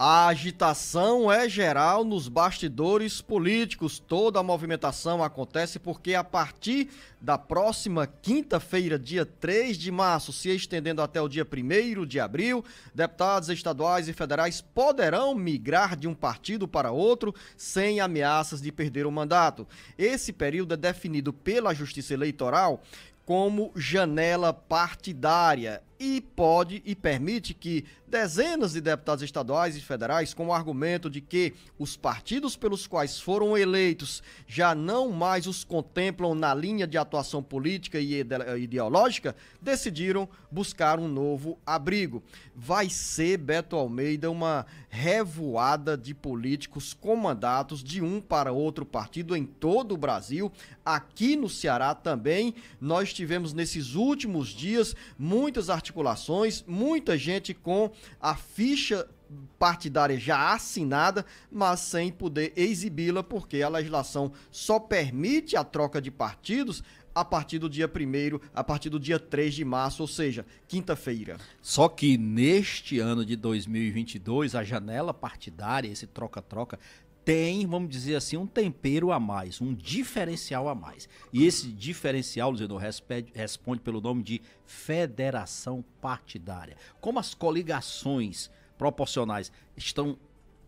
A agitação é geral nos bastidores políticos. Toda a movimentação acontece porque a partir da próxima quinta-feira, dia 3 de março, se estendendo até o dia 1 de abril, deputados estaduais e federais poderão migrar de um partido para outro sem ameaças de perder o mandato. Esse período é definido pela Justiça Eleitoral como janela partidária e pode e permite que dezenas de deputados estaduais e federais, com o argumento de que os partidos pelos quais foram eleitos já não mais os contemplam na linha de atuação política e ideológica, decidiram buscar um novo abrigo. Vai ser, Beto Almeida, uma revoada de políticos com mandatos de um para outro partido em todo o Brasil, aqui no Ceará também. Nós tivemos nesses últimos dias muitas articulações articulações, muita gente com a ficha partidária já assinada, mas sem poder exibi-la, porque a legislação só permite a troca de partidos a partir do dia 1 a partir do dia 3 de março, ou seja, quinta-feira. Só que neste ano de 2022, a janela partidária, esse troca-troca, tem, vamos dizer assim, um tempero a mais, um diferencial a mais. E esse diferencial, Luzenor, responde pelo nome de federação partidária. Como as coligações proporcionais estão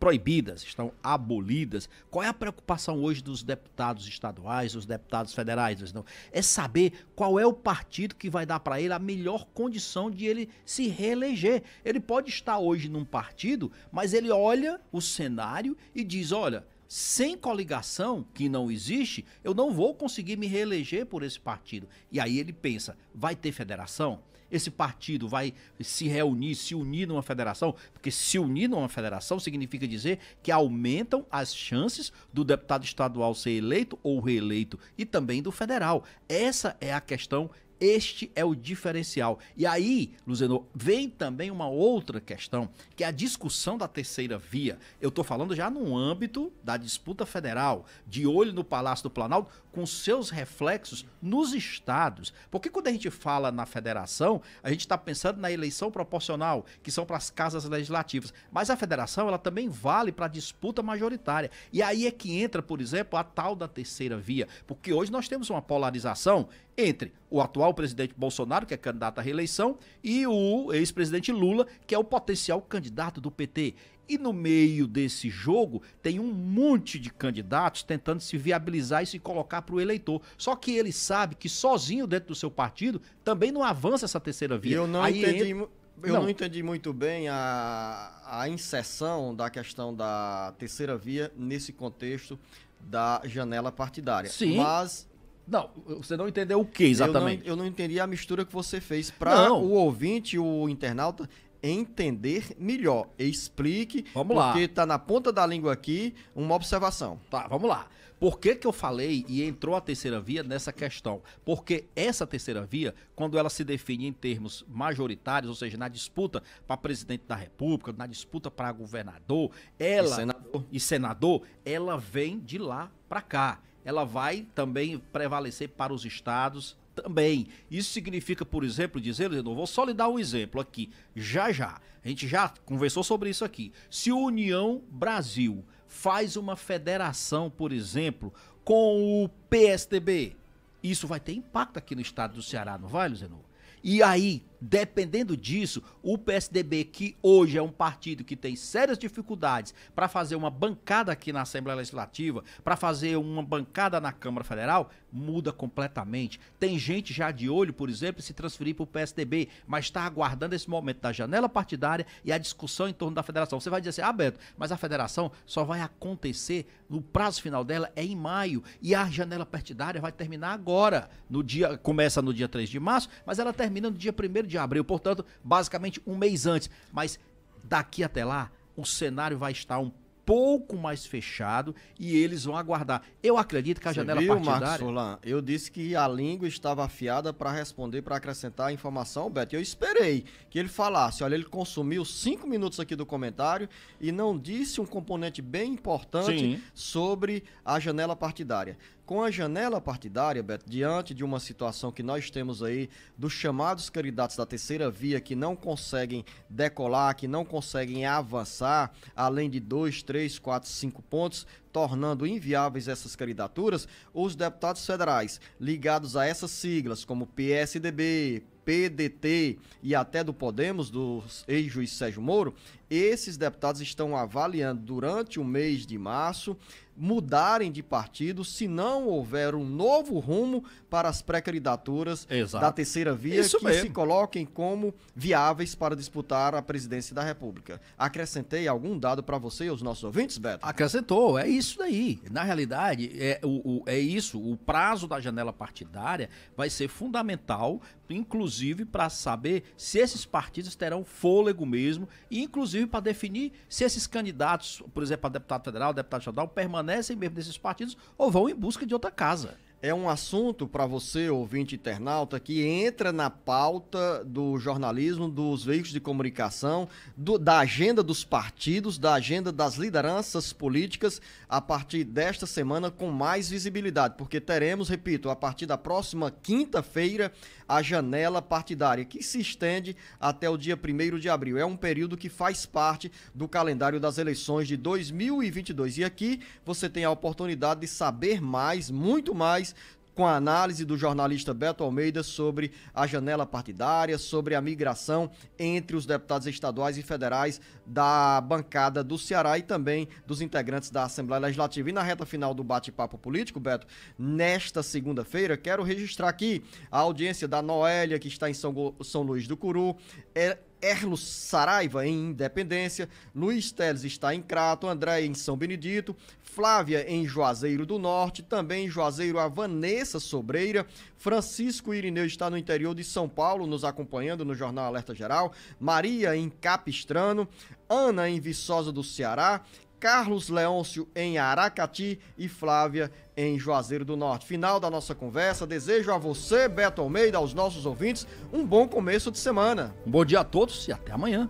proibidas, estão abolidas. Qual é a preocupação hoje dos deputados estaduais, dos deputados federais? Não? É saber qual é o partido que vai dar para ele a melhor condição de ele se reeleger. Ele pode estar hoje num partido, mas ele olha o cenário e diz: olha, sem coligação, que não existe, eu não vou conseguir me reeleger por esse partido. E aí ele pensa: vai ter federação? esse partido vai se reunir, se unir numa federação, porque se unir numa federação significa dizer que aumentam as chances do deputado estadual ser eleito ou reeleito e também do federal. Essa é a questão este é o diferencial. E aí, Luzeno, vem também uma outra questão, que é a discussão da terceira via. Eu estou falando já no âmbito da disputa federal, de olho no Palácio do Planalto, com seus reflexos nos estados. Porque quando a gente fala na federação, a gente está pensando na eleição proporcional, que são para as casas legislativas. Mas a federação, ela também vale para a disputa majoritária. E aí é que entra, por exemplo, a tal da terceira via. Porque hoje nós temos uma polarização entre o atual o presidente Bolsonaro, que é candidato à reeleição, e o ex-presidente Lula, que é o potencial candidato do PT. E no meio desse jogo tem um monte de candidatos tentando se viabilizar e se colocar para o eleitor. Só que ele sabe que sozinho dentro do seu partido também não avança essa terceira via. Eu não Aí entendi. Entra... Eu não. não. entendi muito bem a, a inserção da questão da terceira via nesse contexto da janela partidária. Sim. Mas não, você não entendeu o que exatamente? Eu não, não entendi a mistura que você fez para o ouvinte, o internauta entender melhor. Explique, vamos lá. porque está na ponta da língua aqui uma observação. Tá, vamos lá. Por que, que eu falei e entrou a terceira via nessa questão? Porque essa terceira via, quando ela se define em termos majoritários, ou seja, na disputa para presidente da República, na disputa para governador, ela e senador. e senador, ela vem de lá para cá ela vai também prevalecer para os estados também. Isso significa, por exemplo, dizer, eu vou só lhe dar um exemplo aqui, já já. A gente já conversou sobre isso aqui. Se a União Brasil faz uma federação, por exemplo, com o PSDB, isso vai ter impacto aqui no estado do Ceará, não vai, Luzenor? E aí, dependendo disso, o PSDB, que hoje é um partido que tem sérias dificuldades para fazer uma bancada aqui na Assembleia Legislativa, para fazer uma bancada na Câmara Federal, muda completamente. Tem gente já de olho, por exemplo, se transferir para o PSDB, mas está aguardando esse momento da janela partidária e a discussão em torno da federação. Você vai dizer assim, ah, Beto, mas a federação só vai acontecer, no prazo final dela é em maio, e a janela partidária vai terminar agora, no dia, começa no dia 3 de março, mas ela termina no dia 1 de de abril, portanto, basicamente um mês antes. Mas daqui até lá, o cenário vai estar um pouco mais fechado e eles vão aguardar. Eu acredito que a Você janela viu, partidária. Marcos Solan, eu disse que a língua estava afiada para responder, para acrescentar a informação, Beto. Eu esperei que ele falasse. Olha, ele consumiu cinco minutos aqui do comentário e não disse um componente bem importante Sim. sobre a janela partidária com a janela partidária, Beto, diante de uma situação que nós temos aí dos chamados candidatos da terceira via que não conseguem decolar, que não conseguem avançar além de dois, três, quatro, cinco pontos, tornando inviáveis essas candidaturas, os deputados federais ligados a essas siglas, como PSDB, PDT e até do Podemos, do ex-juiz Sérgio Moro, esses deputados estão avaliando durante o mês de março mudarem de partido se não houver um novo rumo para as pré-candidaturas da terceira via Isso que mesmo. se coloquem como viáveis para disputar a presidência da República. Acrescentei algum dado para você e os nossos ouvintes, Beto? Acrescentou, é isso daí. Na realidade, é, o, o, é isso. O prazo da janela partidária vai ser fundamental, inclusive para saber se esses partidos terão fôlego mesmo, e inclusive para definir se esses candidatos, por exemplo, a deputado federal, deputado estadual, permanecem permanecem mesmo nesses partidos ou vão em busca de outra casa é um assunto para você, ouvinte internauta, que entra na pauta do jornalismo, dos veículos de comunicação, do, da agenda dos partidos, da agenda das lideranças políticas a partir desta semana com mais visibilidade, porque teremos, repito, a partir da próxima quinta-feira, a janela partidária, que se estende até o dia 1 de abril. É um período que faz parte do calendário das eleições de 2022. E aqui você tem a oportunidade de saber mais, muito mais com a análise do jornalista Beto Almeida sobre a janela partidária, sobre a migração entre os deputados estaduais e federais da bancada do Ceará e também dos integrantes da Assembleia Legislativa. E na reta final do bate-papo político, Beto, nesta segunda-feira, quero registrar aqui a audiência da Noélia, que está em São, São Luís do Curu. É Erlos Saraiva em Independência, Luiz Teles está em Crato, André em São Benedito, Flávia em Juazeiro do Norte, também em Juazeiro a Vanessa Sobreira, Francisco Irineu está no interior de São Paulo, nos acompanhando no Jornal Alerta Geral, Maria em Capistrano, Ana em Viçosa do Ceará, Carlos Leôncio em Aracati e Flávia em Juazeiro do Norte. Final da nossa conversa. Desejo a você, Beto Almeida, aos nossos ouvintes, um bom começo de semana. Um bom dia a todos e até amanhã.